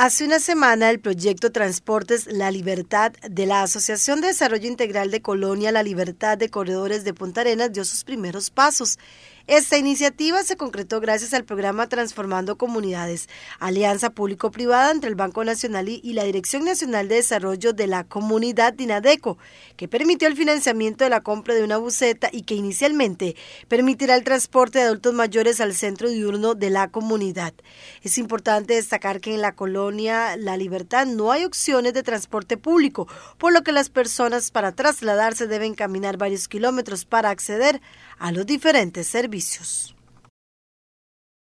Hace una semana el proyecto Transportes La Libertad de la Asociación de Desarrollo Integral de Colonia La Libertad de Corredores de Punta Arenas dio sus primeros pasos. Esta iniciativa se concretó gracias al programa Transformando Comunidades, alianza público-privada entre el Banco Nacional y la Dirección Nacional de Desarrollo de la Comunidad Dinadeco, que permitió el financiamiento de la compra de una buceta y que inicialmente permitirá el transporte de adultos mayores al centro diurno de la comunidad. Es importante destacar que en la colonia La Libertad no hay opciones de transporte público, por lo que las personas para trasladarse deben caminar varios kilómetros para acceder a los diferentes servicios servicios.